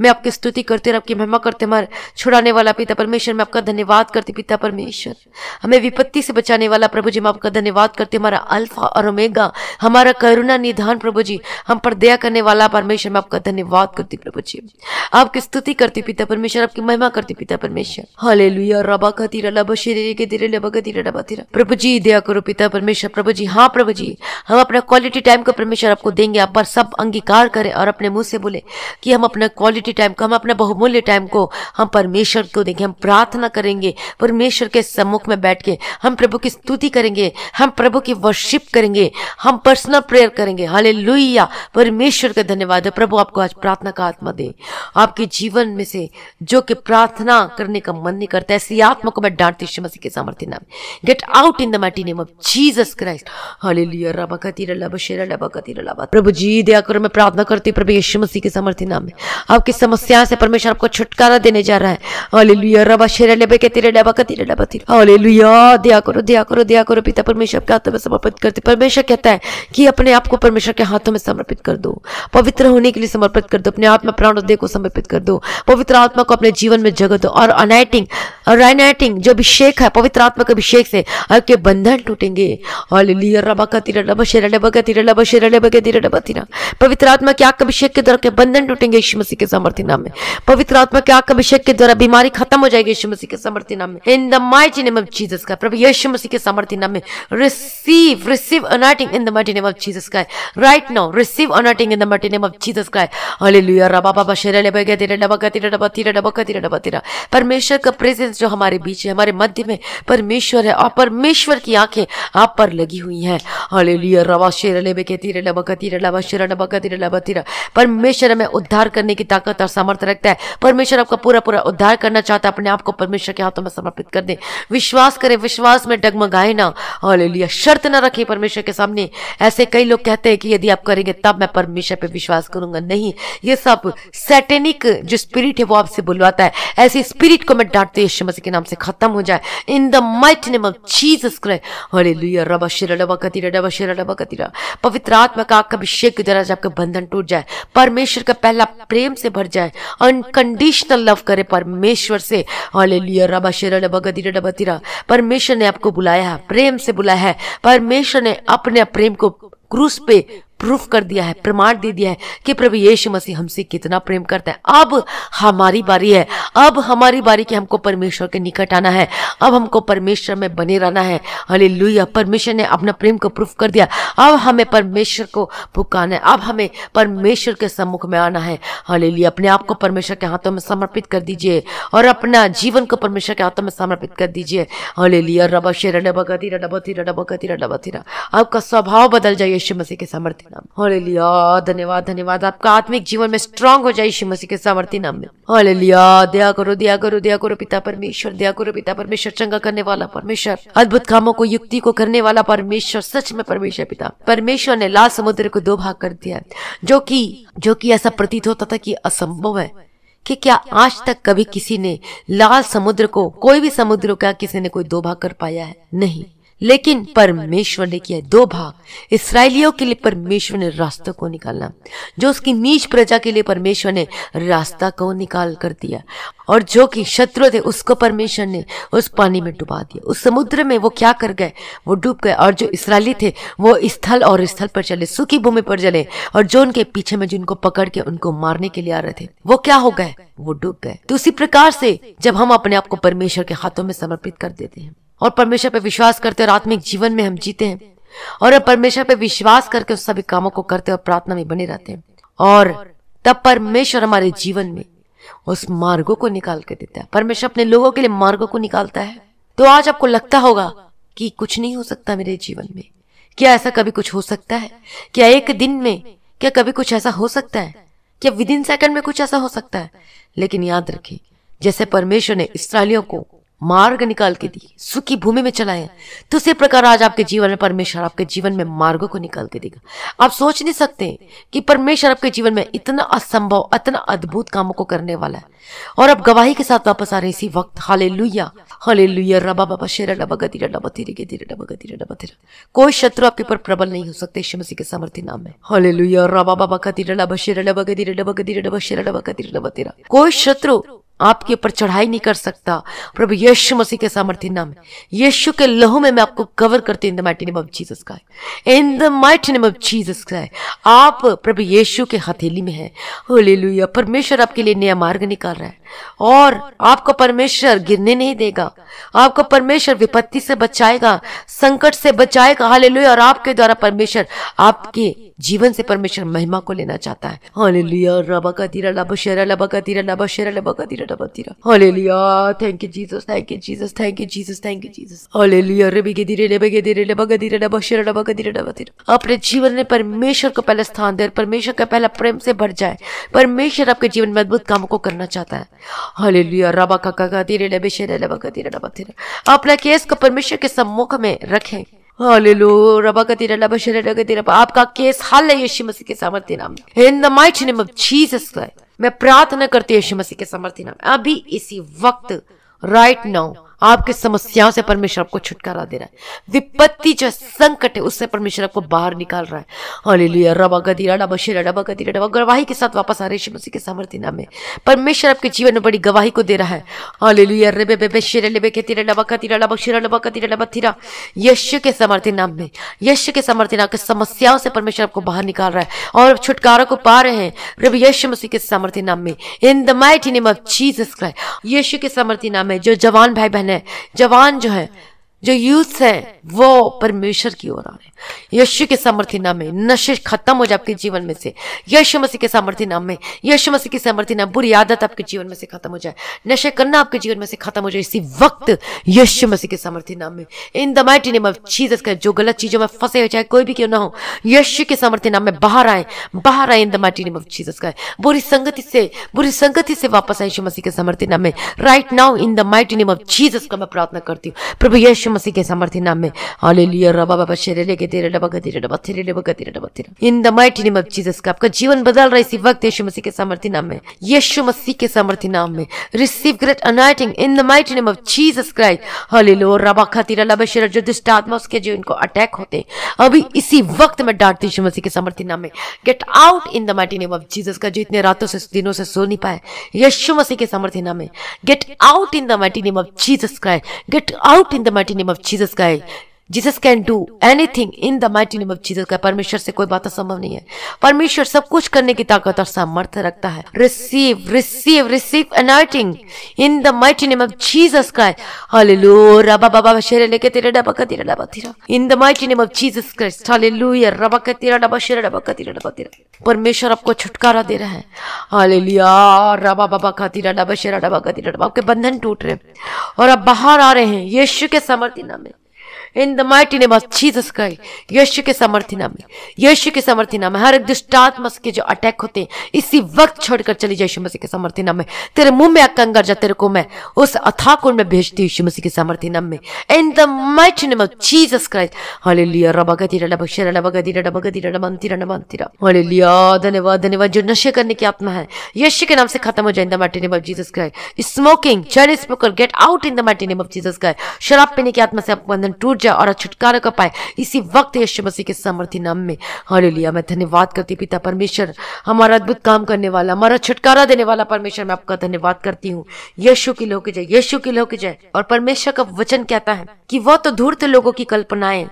मैं आपकी स्तुति करते और आपकी महिमा करते हमारे छुड़ाने वाला पिता परमेश्वर मैं आपका धन्यवाद करती पिता परमेश्वर हमें विपत्ति से बचाने वाला प्रभु जी मैं आपका धन्यवाद करती हमारा अल्फा और ओमेगा हमारा करुणा निधान प्रभु जी हम पर दया करने वाला परमेश्वर मैं आपका धन्यवाद करती प्रभु जी आपकी स्तुति करती पिता परमेश्वर आपकी महिमा करती पिता परमेश्वर हाले लुया बाबा का तीरा लबा प्रभु जी दया करो पिता परमेश्वर प्रभु जी हाँ प्रभु जी हम अपना क्वालिटी टाइम का परमेश्वर आपको देंगे आप पर सब अंगीकार करें और अपने मुंह से बोले कि हम अपना क्वालिटी टाइम को हम अपना बहुमूल्य टाइम को हम परमेश्वर को देंगे हम प्रार्थना करेंगे परमेश्वर के सम्मुख में बैठ के हम प्रभु की स्तुति करेंगे हम प्रभु की वर्शिप करेंगे हम पर्सनल प्रेयर करेंगे हाले परमेश्वर का धन्यवाद है प्रभु आपको आज प्रार्थना का आत्मा दे आपके जीवन में से जो कि प्रार्थना करने का मन नहीं करता ऐसी आत्मा को मैं ಆತ್ಮಕವಾದ ಡಾಂಟ್ ಯೇಸು ಮಸಿಗೆ ಸಾಮರ್ಥ್ಯ ನಾವು get out in the mighty name of Jesus Christ hallelujah रब कतीर लब शेर लब कतीर लब प्रभु जी दया करो मैं प्रार्थना करती हूँ प्रभु यीशु मसीह के सामर्थ्य नाम में आपकी समस्या से परमेश्वर आपको छुटकारा देने जा रहा है हालेलुया रब शेर लब कतीर लब कतीर लब तीर हालेलुया दया करो दया करो दया करो पिता परमेश्वर आपके हाथों में समर्पित करते परमेश्वर कहता है कि अपने आप को परमेश्वर के हाथों में समर्पित कर दो पवित्र होने के लिए समर्पित कर दो अपने आत्मा प्राण देह को समर्पित कर दो पवित्र आत्मा को अपने जीवन में जगह दो और अनाइटिंग और इम्पैमिनेटिंग जो अभिषेक है पवित्र आत्मा के अभिषेक से आपके बंधन टूटेंगे पवित्र आत्मा के आग अभिषेक के द्वारा के बंधन टूटेंगे यीशु मसीह के समर्थ्य नाम में पवित्र आत्मा के आग अभिषेक के द्वारा बीमारी खत्म हो जाएगी यीशु मसीह के समर्थ्य नाम में in the mighty name of Jesus का प्रभु यीशु मसीह के समर्थ्य नाम में receive receive anointing in the mighty name of Jesus का right now receive anointing in the mighty name of Jesus का हालेलुया रबा बाबा शेरे लेबे के तेरे डबा तेरे डबा तेरे डबा तेरे डबा तेरा परमेश्वर का प्रेजेंस जो हमारे हमारे बीच है हमारे मध्य में परमेश्वर है और परमेश्वर की आंखें आप पर लगी हुई हैं हले लिया रवा शेर लेबे के तीर लबक तीर लबा शेर लबक तीर लबा तीर परमेश्वर हमें उद्धार करने की ताकत और सामर्थ्य रखता है परमेश्वर आपका पूरा पूरा उद्धार करना चाहता है अपने आप को परमेश्वर के हाथों में समर्पित कर दे विश्वास करें विश्वास में डगमगाए ना हले लिया शर्त ना रखें परमेश्वर के सामने ऐसे कई लोग कहते हैं कि यदि आप करेंगे तब मैं परमेश्वर पर विश्वास करूंगा नहीं ये सब सैटेनिक जो स्पिरिट है वो आपसे बुलवाता है ऐसी स्पिरिट को मैं डांटती हूँ के नाम नाम से खत्म हो जाए in the might name of Jesus Christ hallelujah रबा शिरा डबा कतीरा डबा शिरा डबा कतीरा पवित्र आत्मा का आपका अभिषेक के द्वारा से आपका बंधन टूट जाए परमेश्वर का पहला प्रेम से भर जाए अनकंडीशनल लव करे परमेश्वर से हरे लुया रबा शिरा डबा कतीरा डबा तीरा परमेश्वर ने आपको बुलाया है प्रेम से बुलाया है परमेश्वर ने अपने प्रेम को क्रूस पे प्रूफ कर दिया है प्रमाण दे दिया है कि प्रभु यीशु मसीह हमसे कितना प्रेम करता है अब हमारी बारी है अब हमारी बारी कि हमको परमेश्वर के निकट आना है अब हमको परमेश्वर में बने रहना है हले लुया परमेश्वर ने अपना प्रेम को प्रूफ कर दिया अब हमें परमेश्वर को भुकाना है अब हमें परमेश्वर के सम्मुख में आना है हले लिया अपने आप को परमेश्वर के हाथों में समर्पित कर दीजिए और अपना जीवन को परमेश्वर के हाथों में समर्पित कर दीजिए हले लिया रबा शेरा डबा गति रबा तीरा डबा गति आपका स्वभाव बदल जाए यीशु मसीह के समर्थ नाम लिया धन्यवाद धन्यवाद आपका आत्मिक जीवन में स्ट्रांग हो जाए यीशु मसीह के सामर्थी नाम में हालेलुया दया करो दया करो दया करो पिता परमेश्वर दया करो पिता परमेश्वर चंगा करने वाला परमेश्वर अद्भुत कामों को युक्ति को करने वाला परमेश्वर सच में परमेश्वर पिता परमेश्वर ने लाल समुद्र को दो भाग कर दिया जो की जो की ऐसा प्रतीत होता था कि असंभव है कि क्या आज तक कभी किसी ने लाल समुद्र को कोई भी समुद्र का किसी ने कोई दो भाग कर पाया है नहीं लेकिन परमेश्वर ने किया दो भाग इसराइलियों के लिए परमेश्वर ने रास्ता को निकालना जो उसकी नीच प्रजा के लिए परमेश्वर ने रास्ता को निकाल कर दिया और जो कि शत्रु थे उसको परमेश्वर ने उस पानी में डुबा दिया उस समुद्र में वो क्या कर गए वो डूब गए और जो इसराइली थे वो स्थल और स्थल पर चले सुखी भूमि पर चले और जो उनके पीछे में जिनको पकड़ के उनको मारने के लिए आ रहे थे वो क्या हो गए वो डूब गए तो उसी प्रकार से जब हम अपने आप को परमेश्वर के हाथों में समर्पित कर देते हैं और परमेश्वर पर विश्वास करते और आत्मिक जीवन में हम जीते हैं और परमेश्वर पर विश्वास करके उस सभी कामों को करते और प्रार्थना में बने रहते हैं और तब परमेश्वर हमारे जीवन में उस मार्गों को निकाल के देता है परमेश्वर अपने लोगों के लिए मार्गों को निकालता है तो आज आपको लगता होगा कि कुछ नहीं हो सकता मेरे जीवन में क्या ऐसा कभी कुछ हो सकता है क्या एक दिन में क्या कभी कुछ ऐसा हो सकता है क्या विद इन सेकंड में कुछ ऐसा हो सकता है लेकिन याद रखें जैसे परमेश्वर ने इसराइलियों को मार्ग निकाल के दी सुखी भूमि में चलाए तो उसी प्रकार आज आपके जीवन में परमेश्वर आपके जीवन में मार्गों को निकाल के देगा आप सोच नहीं सकते कि परमेश्वर आपके जीवन में इतना असंभव इतना अद्भुत कामों को करने वाला है और आप गवाही के साथ वापस आ रहे इसी वक्त हाले लुया हाले लुया रबा बाबा शेरा डबा गति डबा धीरे के धीरे डबा गति डबा धीरा कोई शत्रु आपके ऊपर प्रबल नहीं हो सकते यीशु मसीह के सामर्थ्य नाम में हाले लुया रबा बाबा गतीरा डबा शेरा डबा गतीरा डबा गतीरा डबा शेरा डबा गतीरा डबा तेरा कोई शत्रु आपके ऊपर चढ़ाई नहीं कर सकता प्रभु यीशु मसीह के सामर्थ्य नाम यीशु के लहू में मैं आपको कवर करती हूँ in the mighty name of Jesus का in the mighty name of Jesus का आप प्रभु यीशु के हथेली में है होले परमेश्वर आपके लिए नया मार्ग निकाल रहा है और आपको परमेश्वर गिरने नहीं देगा आपको परमेश्वर विपत्ति से बचाएगा संकट से बचाएगा हाले और आपके द्वारा परमेश्वर आपके जीवन से परमेश्वर महिमा को लेना चाहता है हले लिया रबा का तीरा लबा शेरा लबा का तीरा लबा शेरा लबा का तीरा लबा तीरा hallelujah thank you Jesus thank you Jesus thank you Jesus thank you Jesus hallelujah रबी के धीरे लबे के धीरे लबा का तीरा लबा शेरा लबा का तीरा लबा तीरा अपने जीवन में परमेश्वर को पहला स्थान दे परमेश्वर का पहला प्रेम से भर जाए परमेश्वर आपके जीवन में अद्भुत काम को करना चाहता है हले लिया रबा का धीरे लबे शेरा लबा का तीरा लबा तीरा अपना केस को परमेश्वर के सम्मुख में रखें आपका केस हल है यशु मसीह के सामर्थ्य नाम in the might name of Jesus मैं प्रार्थना करती हूँ यशु मसीह के सामर्थ्य नाम अभी इसी वक्त राइट right नाउ आपकी समस्याओं से परमेश्वर आपको छुटकारा दे रहा है विपत्ति जो संकट है उससे परमेश्वर आपको बाहर निकाल रहा है हले लिया रबा गदीरा डबा शेरा डबा गदीरा रडा गवाही के साथ वापस आ रहे शिव मसीह के सामर्थ्य नाम में परमेश्वर आपके जीवन में बड़ी गवाही को दे रहा है हले लिया रेबे बेबे शेर लेबे के तीरा डबा का तीरा डबा शेरा डबा का तीरा डबा तीरा यश के सामर्थ्य नाम में यश के सामर्थ्य नाम के समस्याओं से परमेश्वर आपको बाहर निकाल रहा है और छुटकारा को पा रहे हैं रब यश मसीह के सामर्थ्य नाम में in the mighty name of Jesus Christ Yeshu के सामर्थ्य नाम है जो जवान भाई बहन है जवान जो है जो यूथ है वो परमेश्वर की ओर आए यशु के सामर्थ्य नाम में नशे खत्म हो जाए आपके जीवन में से यशु मसीह के सामर्थ्य नाम में यशु मसीह के सामर्थ्य नाम बुरी आदत आपके जीवन में से खत्म हो जाए नशे करना आपके जीवन में से खत्म हो जाए इसी वक्त यशु मसीह के सामर्थ्य नाम में in the mighty name of Jesus का जो गलत चीजों में फंसे हो चाहे कोई भी क्यों ना हो यशु के सामर्थ्य नाम में बाहर आए बाहर आए in the mighty name of Jesus का बुरी संगति से बुरी संगति से वापस आए यशु मसीह के सामर्थ्य नाम में right now in the mighty name of Jesus का मैं प्रार्थना करती हूँ प्रभु यशु यीशु मसीह के सामर्थ्य नाम में हालेलुया रबा बाबा शेरे लेके तेरे डबा गतिरे डबा तेरे डबा गतिरे डबा तेरे in the mighty name of Jesus का आपका जीवन बदल रहा है इसी वक्त यीशु मसीह के सामर्थ्य नाम में यीशु मसीह के सामर्थ्य नाम में receive great anointing in the mighty name of Jesus Christ hallelujah रबा खातिर लबा शेरे जो दुष्ट आत्मा उसके जो इनको अटैक होते अभी इसी वक्त मैं डांटती यीशु मसीह के सामर्थ्य नाम में get out in the mighty name of Jesus का जो इतने रातों से दिनों से सो नहीं पाए यीशु मसीह के सामर्थ्य नाम में get out in the mighty name of Jesus Christ get out in the mighty name of Jesus guy. Jesus can do anything in the mighty name of Jesus का परमेश्वर से कोई बात असंभव नहीं है परमेश्वर सब कुछ करने की ताकत और सामर्थ्य रखता है receive receive receive anointing in the mighty name of Jesus Christ hallelujah रबा बाबा शेरे लेके तेरे डबा का तेरे डबा तेरा in the mighty name of Jesus Christ hallelujah रबा का तेरा डबा शेरे डबा का तेरे डबा तेरा परमेश्वर आपको छुटकारा दे रहा है हालेलुया रबा बाबा का तेरा डबा शेरा डबा का तेरा डबा आपके बंधन टूट रहे हैं और आप बाहर आ रहे हैं यीशु के सामर्थ्य नाम में in the mighty name of Jesus Christ यीशु के सामर्थ्य नाम में यीशु के सामर्थ्य नाम में हर एक दुष्टात्मा के जो अटैक होते हैं इसी वक्त छोड़कर चली जाए यीशु मसीह के सामर्थ्य नाम में तेरे मुंह में अकंगर जा तेरे को मैं उस अथा कुंड में भेजती हूं यीशु मसीह के सामर्थ्य नाम में in the mighty name of Jesus Christ hallelujah रब रबा गदीरा रबा शरा रबा गदीरा रबा गदीरा रबा अंतिरा रबा अंतिरा हालेलुया धन्यवाद धन्यवाद जो नशे करने की आत्मा है यीशु के नाम से खत्म हो जाए in the mighty name of Jesus Christ smoking chain smoker get out in the mighty name of Jesus Christ शराब पीने की आत्मा से आप बंधन टूट ऊर्जा और छुटकारा का पाए इसी वक्त यशु मसीह के समर्थ्य नाम में हालेलुया मैं धन्यवाद करती पिता परमेश्वर हमारा अद्भुत काम करने वाला हमारा छुटकारा देने वाला परमेश्वर मैं आपका धन्यवाद करती हूँ यशु की लोह की जय यशु की लोह की जय और परमेश्वर का वचन कहता है कि वह तो धूर्त लोगों की कल्पनाएं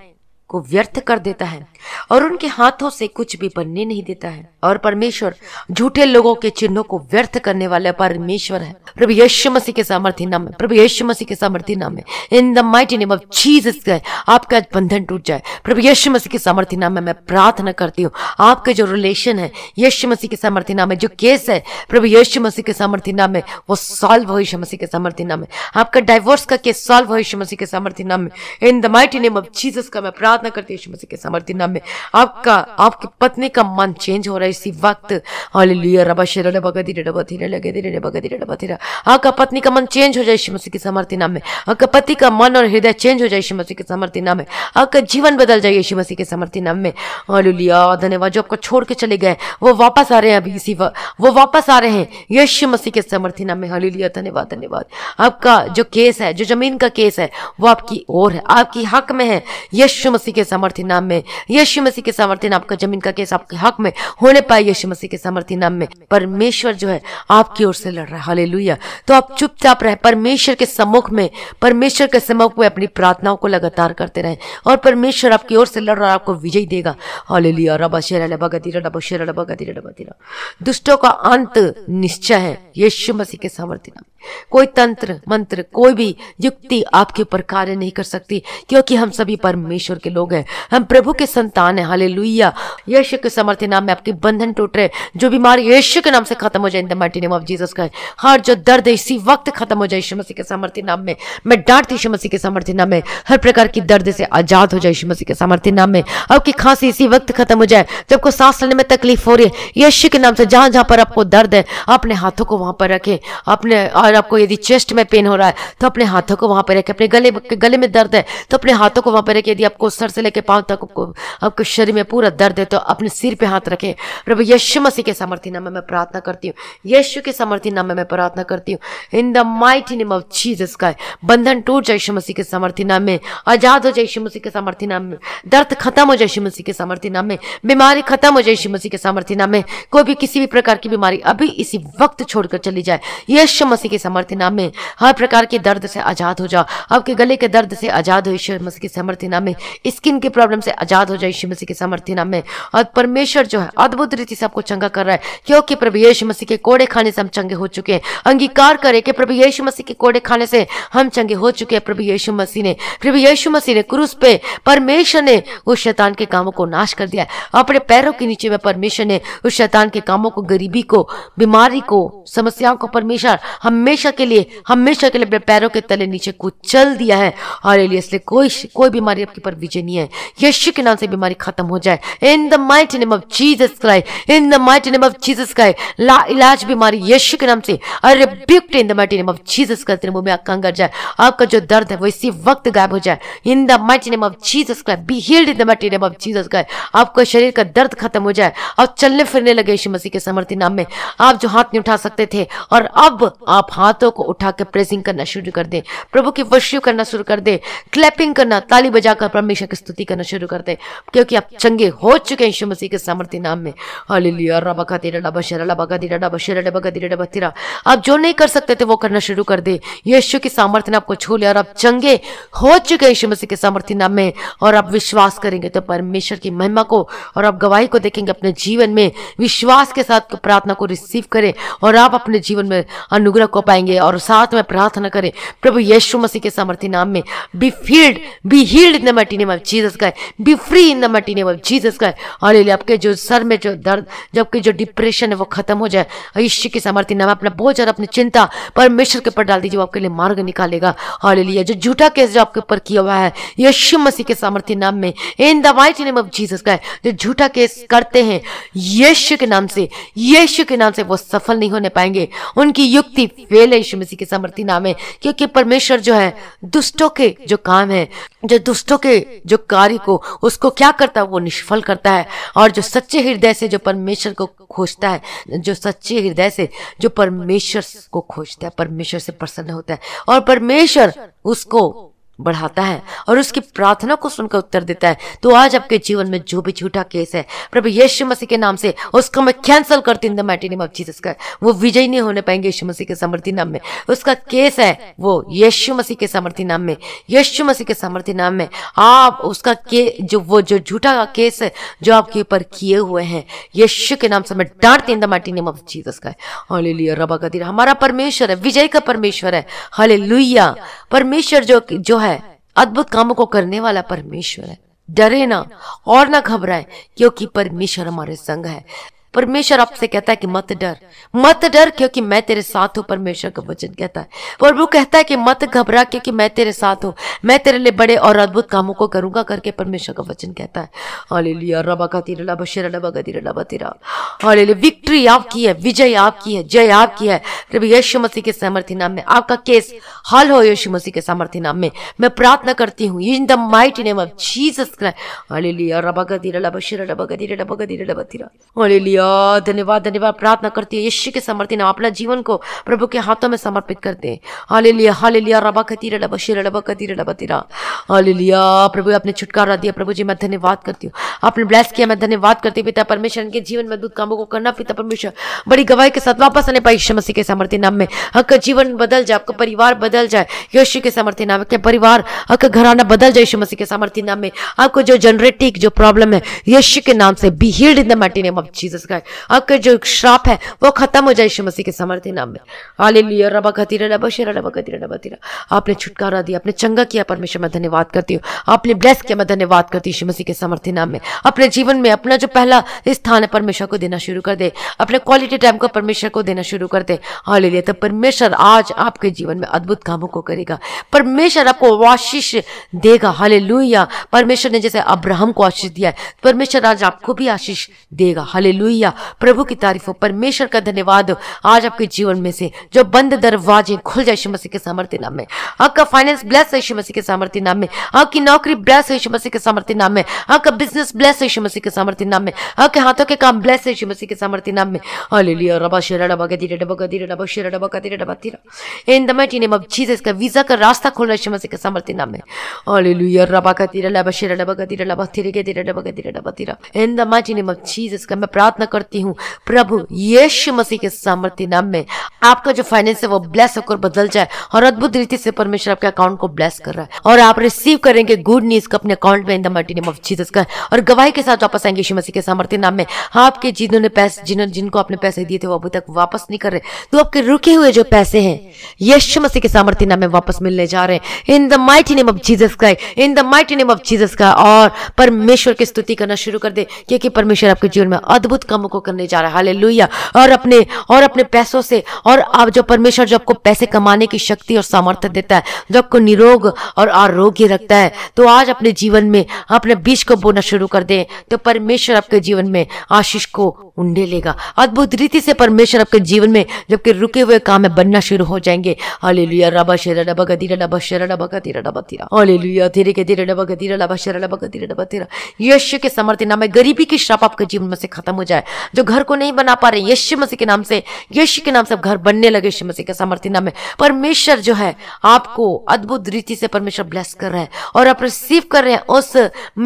को व्यर्थ कर देता है और उनके हाथों से कुछ भी बनने नहीं देता है और परमेश्वर झूठे लोगों के चिन्हों को व्यर्थ करने वाला परमेश्वर है प्रभु यीशु मसीह के सामर्थ्य नाम में प्रभु यीशु मसीह के सामर्थ्य नाम में in the mighty name of Jesus गए आपका बंधन टूट जाए प्रभु यीशु मसीह के सामर्थ्य नाम में मैं प्रार्थना करती हूँ आपके जो रिलेशन है यीशु मसीह के सामर्थ्य नाम है जो केस है प्रभु यीशु मसीह के सामर्थ्य नाम में वो सॉल्व हो यीशु मसीह के सामर्थ्य नाम में आपका डाइवोर्स का केस सॉल्व हो यीशु मसीह के सामर्थ्य नाम में in the mighty name of Jesus का मैं प्रार्थना प्रार्थना करती यीशु मसीह के समर्थी नाम में आपका आपकी पत्नी का मन चेंज हो रहा है इसी वक्त हालेलुया रबा शेरा रबा गदीरा रबा धीरा लगे धीरे रबा गदीरा रबा धीरा आपका पत्नी का मन चेंज हो जाए यीशु मसीह के समर्थी नाम में आपका पति का मन और हृदय चेंज हो जाए यीशु मसीह के समर्थी नाम में आपका जीवन बदल जाए यीशु मसीह के समर्थी नाम में हालेलुया धन्यवाद जो आपको छोड़ के चले गए वो वापस आ रहे हैं अभी इसी वक्त वो वापस आ रहे हैं यीशु मसीह के समर्थ्य नाम में हालेलुया धन्यवाद धन्यवाद आपका जो केस है जो जमीन का केस है वो आपकी ओर है आपकी हक में है यीशु मसीह मसीह के सामर्थ्य नाम में यीशु मसीह के सामर्थ्य नाम आपका जमीन का केस आपके हक में होने पाए यीशु मसीह के सामर्थ्य नाम में परमेश्वर जो है आपकी ओर से लड़ रहा है तो आप चुपचाप रहे परमेश्वर के सम्मुख में परमेश्वर के सम्मुख में अपनी प्रार्थनाओं को लगातार करते रहे और परमेश्वर आपकी ओर से लड़ रहा है आपको विजय देगा हले रबा शेरा दुष्टों का अंत निश्चय है यीशु मसीह के सामर्थ्य नाम कोई तंत्र मंत्र कोई भी युक्ति आपके ऊपर कार्य नहीं कर सकती क्योंकि हम सभी परमेश्वर के लोग हैं हम प्रभु के संतान हैं हाले लुइया यश के समर्थ्य नाम में आपके बंधन टूट रहे जो बीमारी यश के नाम से खत्म हो जाए in the name of Jesus का हर जो दर्द है इसी वक्त खत्म हो जाए यीशु मसीह के समर्थ्य नाम में मैं डांटती यीशु मसीह के समर्थ्य नाम में हर प्रकार की दर्द से आजाद हो जाए यीशु मसीह के समर्थ्य नाम में आपकी खांसी इसी वक्त खत्म हो जाए जब को सांस लेने में तकलीफ हो रही है यशु के नाम से जहां जहां पर आपको दर्द है अपने हाथों को वहां पर रखें अपने और आपको यदि चेस्ट में पेन हो रहा है तो अपने हाथों को वहां पर रखें अपने गले गले में दर्द है तो अपने हाथों को वहां पर रखें यदि आपको सर से लेकर पांव तक आपको आपके शरीर में पूरा दर्द है तो अपने सिर पर हाथ रखें प्रभु यशु मसीह के समर्थी नाम में प्रार्थना करती हूँ यशु के समर्थी नाम में प्रार्थना करती हूँ in the mighty name of Jesus का बंधन टूट जाए यशु मसीह के समर्थी नाम में आजाद हो जाए यशु मसीह के समर्थी नाम में दर्द खत्म हो जाए यशु मसीह के समर्थी नाम में बीमारी खत्म हो जाए यशु मसीह के समर्थी नाम में कोई भी किसी भी प्रकार की बीमारी अभी इसी वक्त छोड़कर चली जाए यशु मसीह के नाम में हर प्रकार के दर्द से आजाद हो जाओ आपके गले के दर्द से आजाद हो ईश्वर मसीह के की नाम में स्किन के प्रॉब्लम से आजाद हो जाए ईश्वर मसीह के की नाम में और परमेश्वर जो है अद्भुत रीति से आपको चंगा कर रहा है क्योंकि प्रभु यीशु मसीह के कोड़े खाने से हम चंगे हो चुके हैं अंगीकार करें कि प्रभु यीशु मसीह के कोड़े खाने से हम चंगे हो चुके हैं प्रभु यीशु मसीह ने प्रभु यीशु मसीह ने क्रूस पे परमेश्वर ने उस शैतान के कामों को नाश कर दिया अपने पैरों के नीचे में परमेश्वर ने उस शैतान के कामों को गरीबी को बीमारी को समस्याओं को परमेश्वर हमें हमेशा के लिए हमेशा के लिए अपने पैरों के तले नीचे कुचल दिया है और इसलिए कोई कोई बीमारी आपके पर विजय नहीं है यशु के नाम से बीमारी खत्म हो जाए in the might name of Jesus cry in the might name of Jesus cry ला इलाज बीमारी यशु के नाम से अरे रिब्यूक्ट इन the might name of Jesus Christ तेरे मुंह में कंगर जाए आपका जो दर्द है वो इसी वक्त गायब हो जाए in the might name of Jesus cry B healed in the might name of Jesus cry आपका शरीर का दर्द खत्म हो जाए और चलने फिरने लगे यीशु मसीह के समर्थी नाम में आप जो हाथ नहीं उठा सकते थे और अब आप हाथों को उठाकर प्रेसिंग करना शुरू कर दे प्रभु की वर्षियों करना शुरू कर दे क्लैपिंग करना ताली बजाकर परमेश्वर की स्तुति करना शुरू कर दे क्योंकि आप चंगे हो चुके हैं यीशु मसीह के सामर्थ्य नाम में रबा का तेरा डबा का तेरा डबा डबा का तेरा डबा तेरा आप जो नहीं कर सकते थे वो करना शुरू कर दे यीशु की सामर्थ्य ने आपको छू लिया और आप चंगे हो चुके हैं यीशु मसीह के सामर्थ्य नाम में और आप विश्वास करेंगे तो परमेश्वर की महिमा को और आप गवाही को देखेंगे अपने जीवन में विश्वास के साथ प्रार्थना को रिसीव करें और आप अपने जीवन में अनुग्रह को पाएंगे और साथ में प्रार्थना करें प्रभु यीशु मसीह के सामर्थ्य नाम में be filled be healed in the mighty name of Jesus का be free in the mighty name of Jesus का और आपके जो सर में जो दर्द जबकि जो डिप्रेशन है वो खत्म हो जाए यीशु के सामर्थ्य नाम अपना बहुत ज़्यादा अपनी चिंता परमेश्वर के ऊपर डाल दीजिए वो आपके लिए मार्ग निकालेगा और जो झूठा केस जो आपके ऊपर किया हुआ है यीशु मसीह के सामर्थ्य नाम में in the mighty name of Jesus का जो झूठा केस करते हैं यीशु के नाम से यीशु के नाम से वो सफल नहीं होने पाएंगे उनकी युक्ति वेल है यीशु मसीह के सामर्थी नाम है क्योंकि परमेश्वर जो है दुष्टों के जो काम है जो दुष्टों के जो कार्य को उसको क्या करता है वो निष्फल करता है और जो सच्चे हृदय से जो परमेश्वर को खोजता है जो सच्चे हृदय से जो परमेश्वर को खोजता है परमेश्वर से प्रसन्न होता है और परमेश्वर उसको बढ़ाता है और उसकी प्रार्थना को सुनकर उत्तर देता है तो आज आपके जीवन में जो भी झूठा केस है प्रभु यीशु मसीह के नाम से उसको मैं कैंसिल करती हूँ मैटी नेम ऑफ जीसस का वो विजय नहीं होने पाएंगे यीशु मसीह के समर्थी नाम में उसका केस है वो यीशु मसीह के समर्थी नाम में यीशु मसीह के समर्थी नाम में आप उसका के जो वो जो झूठा का केस है जो आपके ऊपर किए हुए हैं यीशु के नाम से मैं डांटती हूँ मैटी नेम ऑफ जीसस का हालेलुया रबा कदीर हमारा परमेश्वर है विजय का परमेश्वर है हालेलुया परमेश्वर जो जो है अद्भुत कामों को करने वाला परमेश्वर है डरे ना और ना घबराए क्योंकि परमेश्वर हमारे संग है परमेश्वर आपसे कहता है कि मत डर मत डर क्योंकि मैं तेरे साथ हूँ परमेश्वर का वचन कहता है और वो कहता है कि मत घबरा क्योंकि मैं तेरे साथ हूँ मैं तेरे लिए बड़े और अद्भुत कामों को करूंगा करके परमेश्वर का वचन कहता है लिया रबा का का विक्ट्री आपकी है विजय आपकी है जय आपकी है प्रभु यशु मसीह के सामर्थ्य नाम में आपका केस हल हो यशु मसीह के सामर्थ्य नाम में मैं प्रार्थना करती हूँ in the might name of Jesus Christ hallelujah रबा का तीरा लबा शरा लबा का तीरा रबा का लिया हालेलुया धन्यवाद धन्यवाद प्रार्थना करती है यीशु के समर्थन हम अपना जीवन को प्रभु के हाथों में समर्पित करते हैं हालेलुया हालेलुया रबा कतीरा लब शिर लब कतीरा लब तिरा हालेलुया प्रभु आपने छुटकारा दिया प्रभु जी मैं धन्यवाद करती हूँ आपने ब्लेस किया मैं धन्यवाद करती पिता परमेश्वर इनके जीवन में अद्भुत कामों को करना पिता परमेश्वर बड़ी गवाही के साथ वापस आने पाई मसीह के समर्थन नाम में आपका जीवन बदल जाए आपका परिवार बदल जाए यीशु के समर्थन नाम में परिवार आपका घराना बदल जाए यीशु मसीह के समर्थन नाम में आपको जो जनरेटिक जो प्रॉब्लम है यीशु के नाम से be healed in the mighty name of Jesus गाय आपका जो श्राप है वो खत्म हो जाए मसीह के समर्थी नाम में आले हालेलुया रबा खतीरा रबा शेरा रबा खतीरा रबा तीरा आपने छुटकारा दिया आपने चंगा किया परमेश्वर मैं धन्यवाद करती हूँ आपने ब्लेस किया मैं धन्यवाद करती हूँ मसीह के समर्थी नाम में अपने जीवन में अपना जो पहला स्थान है परमेश्वर को देना शुरू कर दे अपने क्वालिटी टाइम को परमेश्वर को देना शुरू कर दे आले लिया तो परमेश्वर आज आपके जीवन में अद्भुत कामों को करेगा परमेश्वर आपको आशीष देगा हालेलुया परमेश्वर ने जैसे अब्राहम को आशीष दिया है परमेश्वर आज आपको भी आशीष देगा हालेलुया हालेलुया प्रभु की तारीफ हो परमेश्वर का धन्यवाद आज आपके जीवन में से जो बंद दरवाजे खुल जाए यीशु मसीह के सामर्थ्य नाम में आपका फाइनेंस ब्लेस है यीशु मसीह के सामर्थ्य नाम में आपकी नौकरी ब्लेस है यीशु मसीह के सामर्थ्य नाम में आपका बिजनेस ब्लेस है यीशु मसीह के सामर्थ्य नाम में आपके हाथों के काम ब्लेस है यीशु मसीह के सामर्थ्य नाम में हालेलुया रबा शेरा डबा गदीरा डबा गदीरा डबा शेरा डबा गदीरा डबा तीरा in the mighty name of Jesus का वीजा का रास्ता खोल खोलना यीशु मसीह के सामर्थ्य नाम में हालेलुया रबा का गदीरा लबा शेरा डबा गदीरा लबा तीरा गदीरा डबा गदीरा डबा तीरा in the mighty name of Jesus का मैं प्रार्थना करती हूँ प्रभु यीशु मसीह के सामर्थ्य नाम में आपका जो फाइनेंस है वो ब्लेस होकर बदल जाए और अद्भुत रीति से परमेश्वर आपके अकाउंट को ब्लेस कर रहा है और आप रिसीव करेंगे गुड न्यूज का अपने अकाउंट में in the multi name of Jesus का और गवाही के साथ वापस आएंगे यीशु मसीह के सामर्थ्य नाम में आपके जिन्होंने पैसे जिन्होंने जिनको आपने पैसे दिए थे वो अभी तक वापस नहीं कर रहे तो आपके रुके हुए जो पैसे हैं यीशु मसीह के सामर्थ्य नाम में वापस मिलने जा रहे हैं in the mighty name of Jesus का in the mighty name of Jesus का और परमेश्वर की स्तुति करना शुरू कर दे क्योंकि परमेश्वर आपके जीवन में अद्भुत काम कामों को करने जा रहा है हालेलुया और अपने और अपने पैसों से और आप जो परमेश्वर जो आपको पैसे कमाने की शक्ति और सामर्थ्य देता है जो आपको निरोग और आरोग्य रखता है तो आज अपने जीवन में अपने बीज को बोना शुरू कर दें तो परमेश्वर आपके जीवन में आशीष को उंडे लेगा अद्भुत रीति से परमेश्वर आपके जीवन में जबकि रुके हुए काम है बनना शुरू हो जाएंगे अले लुया रबा शेरा डबा गदीरा डबा शेरा डबा गदीरा डबा तीरा अले लुया धीरे के धीरे डबा गदीरा डबा शेरा डबा गदीरा डबा तेरा यश के समर्थन नाम है गरीबी की श्राप आपके जीवन में से खत्म हो जाए जो घर को नहीं बना पा रहे यशु मसीह के नाम से यशु के नाम से घर बनने लगे यशु मसीह के सामर्थ्य नाम में परमेश्वर जो है आपको अद्भुत रीति से परमेश्वर ब्लेस कर रहा है और आप रिसीव कर रहे हैं उस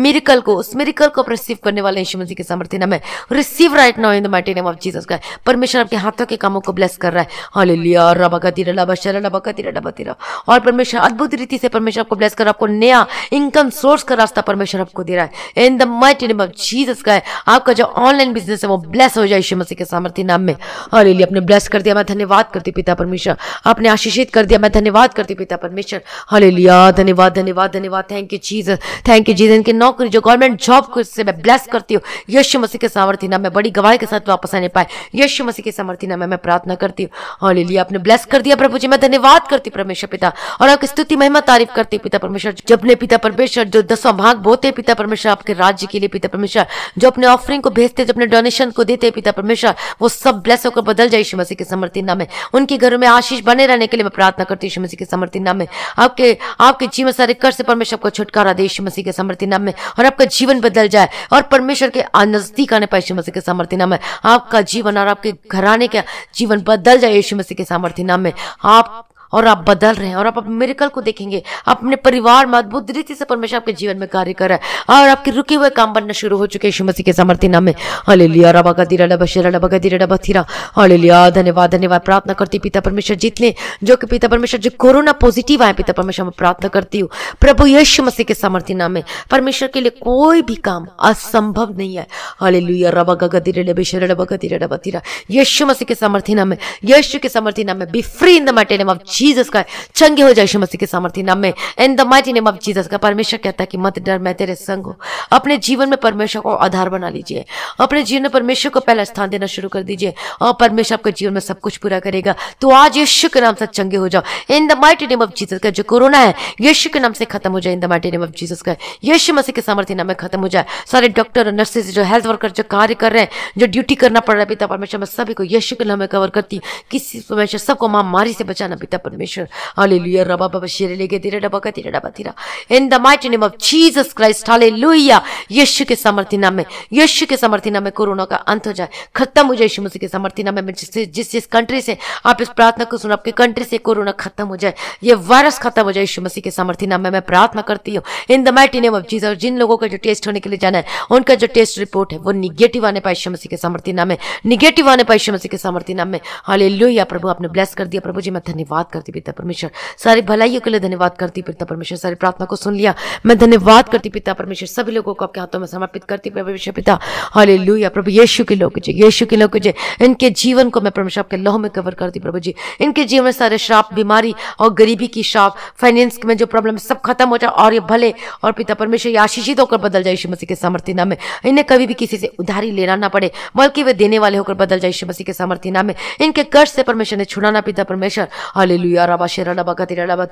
मिरिकल को उस मिरिकल को आप रिसीव करने वाले यशु मसीह के सामर्थ्य नाम है receive right now in the mighty name of Jesus का परमेश्वर आपके हाथों के कामों को ब्लेस कर रहा है हले लिया रबा गतिरा शर शरा रबा गतिरा रबा तिरा और परमेश्वर अद्भुत रीति से परमेश्वर आपको ब्लेस कर आपको नया इनकम सोर्स का रास्ता परमेश्वर आपको दे रहा है in the mighty name of Jesus का आपका जो ऑनलाइन बिजनेस है वो ब्लेस हो जाए यीशु मसीह के सामर्थ्य नाम में और लेली अपने ब्लेस कर दिया मैं धन्यवाद करती पिता परमेश्वर आपने आशीषित कर दिया मैं धन्यवाद करती पिता परमेश्वर लिया धन्यवाद धन्यवाद धन्यवाद thank you Jesus thank you Jesus की नौकरी जो गवर्नमेंट जॉब से मैं ब्लेस करती हूँ यशु मसीह के सामर्थ्य नाम में बड़ी गवाही के साथ वापस आने पाए यशु मसीह के सामर्थ्य नाम में मैं प्रार्थना करती हूँ हले लिया आपने ब्लेस कर दिया प्रभु जी मैं धन्यवाद करती परमेश्वर पिता और आपकी स्तुति महिमा तारीफ करती पिता परमेश्वर जब ने पिता परमेश्वर जो दसवा भाग बोते पिता परमेश्वर आपके राज्य के लिए पिता परमेश्वर जो अपने ऑफरिंग को भेजते जो अपने डोनेशन दर्शन को देते पिता परमेश्वर वो सब ब्लेस होकर बदल जाए यीशु मसीह के समर्थी नाम में उनके घरों में आशीष बने रहने के लिए मैं प्रार्थना करती हूँ मसीह के समर्थी नाम में आपके आपके जीवन सारे कर से परमेश्वर को छुटकारा दे यीशु मसीह के समर्थी नाम में और आपका जीवन बदल जाए और परमेश्वर के नजदीक आने पाए यीशु मसीह के समर्थी नाम में आपका जीवन और आपके घराने का जीवन बदल जाए यीशु मसीह के सामर्थ्य नाम में आप और आप बदल रहे हैं और आप अपने मेरिकल को देखेंगे आप अपने परिवार में अद्भुत रीति से परमेश्वर आपके जीवन में कार्य कर रहा है और आपके रुके हुए काम बनना शुरू हो चुके यीशु मसीह के सामर्थ्य नाम में हले लिया रबा का धीरा डबा शेरा डबा का धीरा थीरा हले लिया धन्यवाद धन्यवाद प्रार्थना करती पिता परमेश्वर जितने जो कि पिता परमेश्वर जो कोरोना पॉजिटिव आए पिता परमेश्वर मैं प्रार्थना करती हूँ प्रभु यशु मसीह के सामर्थ्य नाम में परमेश्वर के लिए कोई भी काम असंभव नहीं है हले लुया रबा का गदीरा डबे शेरा डबा का धीरा डबा थीरा मसीह के सामर्थ्य नाम में यशु के सामर्थ्य नाम में be free in the mighty name of Jesus का चंगे हो जाए यीशु मसीह के सामर्थ्य नाम में in the mighty name of Jesus का परमेश्वर कहता है कि मत डर मैं तेरे संग हूँ अपने जीवन में परमेश्वर को आधार बना लीजिए अपने जीवन में परमेश्वर को पहला स्थान देना शुरू कर दीजिए और परमेश्वर आपके जीवन में सब कुछ पूरा करेगा तो आज यीशु के नाम से चंगे हो जाओ in the mighty name of Jesus का जो कोरोना है यीशु के नाम से खत्म हो जाए in the mighty name of Jesus का यीशु मसीह के सामर्थ्य नाम में खत्म हो जाए सारे डॉक्टर और नर्सेस जो हेल्थ वर्कर जो कार्य कर रहे हैं जो ड्यूटी करना पड़ रहा है पिता परमेश्वर मैं सभी को यीशु के नाम में कवर करती किसी परमेश्वर सबको महामारी से बचाना पिता परमेश्वर हालेलुया रबा बाबा शेरे लेके तेरे डबा का तेरे डबा तेरा in the mighty name of Jesus Christ hallelujah यीशु के सामर्थ्य नाम में यीशु के सामर्थ्य नाम में कोरोना का अंत हो जाए खत्म हो जाए यीशु मसीह के सामर्थ्य नाम में जिस जिस जिस कंट्री से आप इस प्रार्थना को सुनो आपके कंट्री से कोरोना खत्म हो जाए ये वायरस खत्म हो जाए यीशु मसीह के सामर्थ्य नाम में मैं प्रार्थना करती हूँ in the mighty name of Jesus जिन लोगों का जो टेस्ट होने के लिए जाना है उनका जो टेस्ट रिपोर्ट है वो निगेटिव आने पाए मसीह के सामर्थ्य नाम में निगेटिव आने पाए मसीह के सामर्थ्य नाम में हालेलुया प्रभु आपने ब्लेस कर दिया प्रभु जी मैं धन्यवाद कर करती पिता परमेश्वर सारी भलाइयों के लिए धन्यवाद करती पिता परमेश्वर सारी प्रार्थना को सुन लिया मैं धन्यवाद करती पिता परमेश्वर सभी लोगों को आपके हाथों में समर्पित करती परमेश्वर पिता हले प्रभु यीशु के लोग जी यीशु के लोग जी इनके जीवन को मैं परमेश्वर आपके लोह में कवर करती प्रभु जी इनके जीवन में सारे श्राप बीमारी और गरीबी की श्राप फाइनेंस में जो प्रॉब्लम सब खत्म हो जाए और ये भले और पिता परमेश्वर ये आशीषित होकर बदल जाए यीशु मसीह के सामर्थ्य नाम में इन्हें कभी भी किसी से उधारी लेना ना पड़े बल्कि वे देने वाले होकर बदल जाए यीशु मसीह के सामर्थ्य नाम में इनके कर्ज से परमेश्वर ने छुड़ाना पिता परमेश्वर हले हालेलुया रबा शेरा रबा का तेरा रबा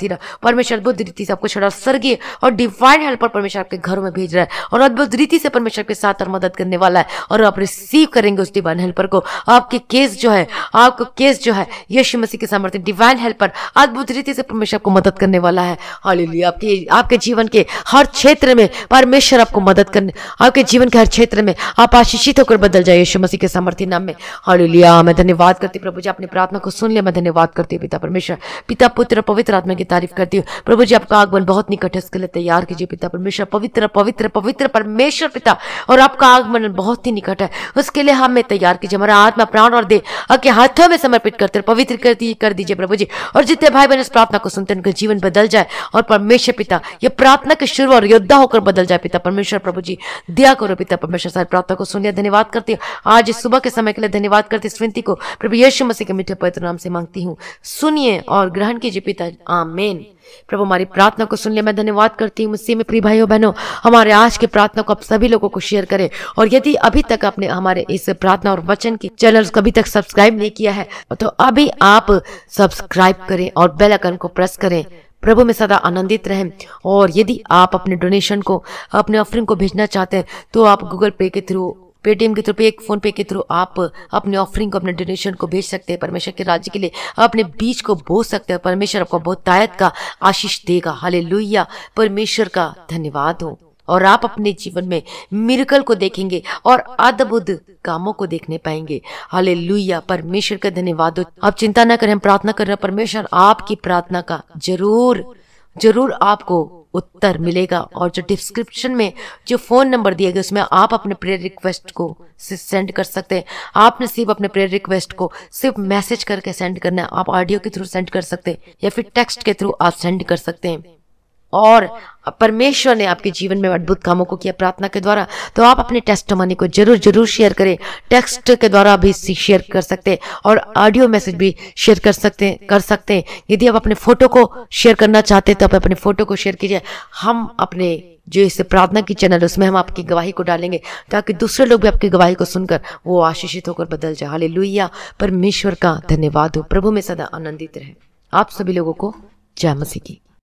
परमेश्वर अद्भुत रीति से आपको छोड़ा स्वर्गीय और डिवाइन हेल्पर परमेश्वर आपके घरों में भेज रहा है और अद्भुत रीति से परमेश्वर के साथ और मदद करने वाला है और आप रिसीव करेंगे उस डिवाइन हेल्पर को आपके केस जो है आपका केस जो है यशु मसीह के सामर्थ्य डिवाइन हेल्पर अद्भुत रीति से परमेश्वर आपको मदद करने वाला है हालेलुया आपके आपके जीवन के हर क्षेत्र में परमेश्वर आपको मदद करने आपके जीवन के हर क्षेत्र में आप आशीषित होकर बदल जाए यीशु मसीह के सामर्थ्य नाम में हालेलुया मैं धन्यवाद करती प्रभु जी अपनी प्रार्थना को सुन ले मैं धन्यवाद करती पिता परमेश्वर पिता पुत्र पवित्र आत्मा की तारीफ करती हूँ प्रभु जी आपका आगमन बहुत निकट है उसके लिए तैयार कीजिए पिता परमेश्वर पवित्र पवित्र पवित्र परमेश्वर पिता और आपका आगमन बहुत ही निकट है उसके लिए हमें तैयार कीजिए हमारा आत्मा प्राण और देह आपके हाथों में समर्पित करते पवित्र कर कर दीजिए प्रभु जी और जितने भाई बहन इस प्रार्थना को सुनते उनका जीवन बदल जाए और परमेश्वर पिता ये प्रार्थना के शुरू और योद्धा होकर बदल जाए पिता परमेश्वर प्रभु जी दिया करो पिता परमेश्वर सारी प्रार्थना को सुनिए धन्यवाद करती हूँ आज सुबह के समय के लिए धन्यवाद करती इस को प्रभु यीशु मसीह के मीठे पवित्र नाम से मांगती हूँ सुनिए और ग्रहण कीजिए पिता आमेन प्रभु हमारी प्रार्थना को सुन ले मैं धन्यवाद करती हूँ मुझसे में प्रिय भाइयों बहनों हमारे आज के प्रार्थना को आप सभी लोगों को शेयर करें और यदि अभी तक आपने हमारे इस प्रार्थना और वचन के चैनल को अभी तक सब्सक्राइब नहीं किया है तो अभी आप सब्सक्राइब करें और बेल आइकन को प्रेस करें प्रभु में सदा आनंदित रहें और यदि आप अपने डोनेशन को अपने ऑफरिंग को भेजना चाहते हैं तो आप गूगल पे के थ्रू पेटीएम के थ्रू पे एक फोन पे के थ्रू आप अपने ऑफरिंग को अपने डोनेशन को भेज सकते हैं परमेश्वर के राज्य के लिए अपने बीज को बो सकते हैं परमेश्वर आपको बहुत तायत का आशीष देगा हाले परमेश्वर का धन्यवाद हो और आप अपने जीवन में मिरकल को देखेंगे और अद्भुत कामों को देखने पाएंगे हाले परमेश्वर का धन्यवाद हो आप चिंता न करें हम प्रार्थना कर रहे हैं परमेश्वर आपकी प्रार्थना का जरूर जरूर आपको उत्तर मिलेगा और जो डिस्क्रिप्शन में जो फ़ोन नंबर दिया गया उसमें आप अपने प्रेयर रिक्वेस्ट को सेंड कर सकते हैं आपने सिर्फ अपने प्रेयर रिक्वेस्ट को सिर्फ मैसेज करके सेंड करना है आप ऑडियो के थ्रू सेंड कर सकते हैं या फिर टेक्स्ट के थ्रू आप सेंड कर सकते हैं और परमेश्वर ने आपके जीवन में अद्भुत कामों को किया प्रार्थना के द्वारा तो आप अपने टेस्टमनी को जरूर जरूर शेयर करें टेक्स्ट के द्वारा भी शेयर कर सकते हैं और ऑडियो मैसेज भी शेयर कर सकते हैं कर सकते हैं यदि आप अपने फोटो को शेयर करना चाहते हैं तो आप अपने फोटो को शेयर कीजिए हम अपने जो इस प्रार्थना की चैनल उसमें हम आपकी गवाही को डालेंगे ताकि दूसरे लोग भी आपकी गवाही को सुनकर वो आशीषित होकर बदल जाए हाले परमेश्वर का धन्यवाद हो प्रभु में सदा आनंदित रहे आप सभी लोगों को जय मसीह की